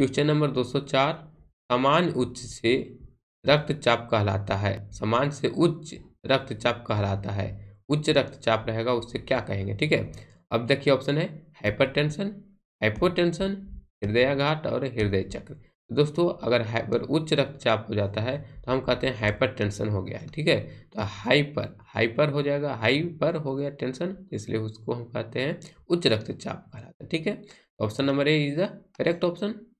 question number 204 सामान्य उच्च से रक्तचाप कहलाता है सामान्य से उच्च रक्तचाप कहलाता है उच्च रक्तचाप रहेगा उससे क्या कहेंगे ठीक है अब देखिए ऑप्शन है हाइपरटेंशन हाइपोटेंशन हृदयाघात और हृदय चक्र दोस्तों अगर हाइपर उच्च रक्तचाप हो जाता है तो हम कहते हैं हाइपर टेंशन हो गया है ठीक है तो हाइपर हाइपर हो जाएगा हाइपर हो गया टेंशन इसलिए उसको हम कहते हैं उच्च रक्तचाप कहलाता है ठीक है option number A is the correct option